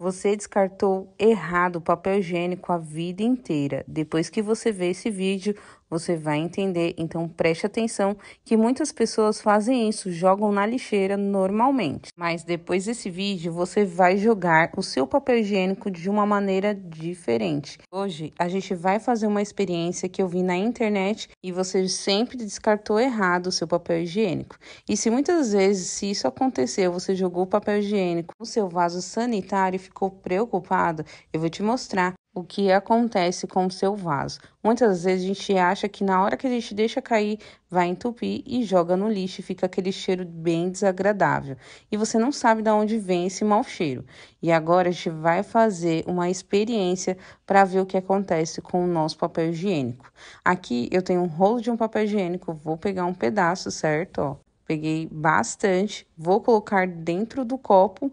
Você descartou errado o papel higiênico a vida inteira. Depois que você vê esse vídeo, você vai entender, então preste atenção que muitas pessoas fazem isso, jogam na lixeira normalmente. Mas depois desse vídeo, você vai jogar o seu papel higiênico de uma maneira diferente. Hoje a gente vai fazer uma experiência que eu vi na internet e você sempre descartou errado o seu papel higiênico. E se muitas vezes, se isso aconteceu, você jogou o papel higiênico no seu vaso sanitário e ficou preocupado, eu vou te mostrar o que acontece com o seu vaso. Muitas vezes a gente acha que na hora que a gente deixa cair, vai entupir e joga no lixo e fica aquele cheiro bem desagradável. E você não sabe de onde vem esse mau cheiro. E agora a gente vai fazer uma experiência para ver o que acontece com o nosso papel higiênico. Aqui eu tenho um rolo de um papel higiênico, vou pegar um pedaço, certo? Ó. Peguei bastante, vou colocar dentro do copo.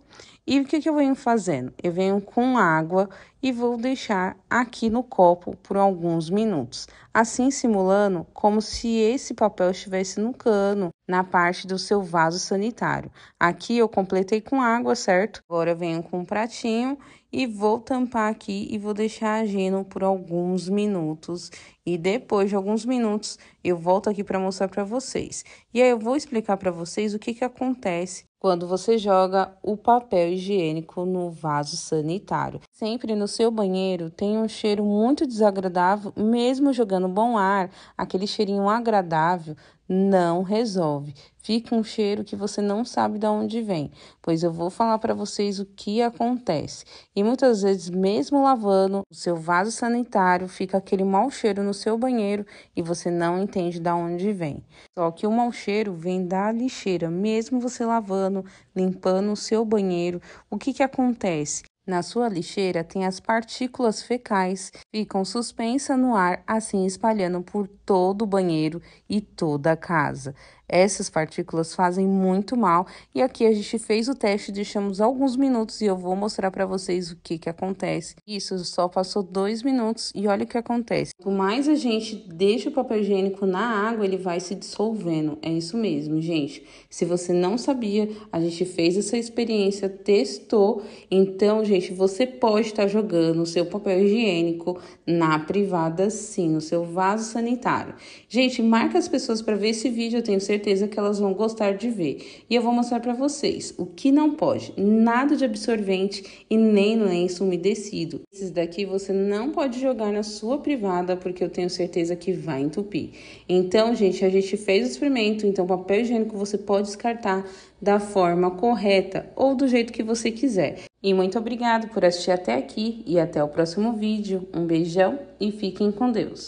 E o que, que eu venho fazendo? Eu venho com água e vou deixar aqui no copo por alguns minutos. Assim simulando como se esse papel estivesse no cano na parte do seu vaso sanitário. Aqui eu completei com água, certo? Agora venho com um pratinho e vou tampar aqui e vou deixar agindo por alguns minutos. E depois de alguns minutos eu volto aqui para mostrar para vocês. E aí eu vou explicar para vocês o que que acontece quando você joga o papel higiênico no vaso sanitário. Sempre no seu banheiro tem um cheiro muito desagradável, mesmo jogando bom ar, aquele cheirinho agradável não resolve. Fica um cheiro que você não sabe de onde vem, pois eu vou falar para vocês o que acontece. E muitas vezes, mesmo lavando o seu vaso sanitário, fica aquele mau cheiro no seu banheiro e você não entende de onde vem. Só que o mau cheiro vem da lixeira, mesmo você lavando, limpando o seu banheiro. O que que acontece? Na sua lixeira tem as partículas fecais, ficam suspensas no ar, assim espalhando por todo o banheiro e toda a casa. Essas partículas fazem muito mal e aqui a gente fez o teste, deixamos alguns minutos e eu vou mostrar para vocês o que que acontece. Isso só passou dois minutos e olha o que acontece. Por mais a gente deixa o papel higiênico na água, ele vai se dissolvendo. É isso mesmo, gente. Se você não sabia, a gente fez essa experiência, testou. Então, gente gente, você pode estar jogando o seu papel higiênico na privada, sim, no seu vaso sanitário. Gente, marca as pessoas para ver esse vídeo, eu tenho certeza que elas vão gostar de ver. E eu vou mostrar para vocês o que não pode: nada de absorvente e nem lenço umedecido. Esses daqui você não pode jogar na sua privada, porque eu tenho certeza que vai entupir. Então, gente, a gente fez o experimento, então papel higiênico você pode descartar da forma correta ou do jeito que você quiser. E muito obrigado por assistir até aqui e até o próximo vídeo. Um beijão e fiquem com Deus.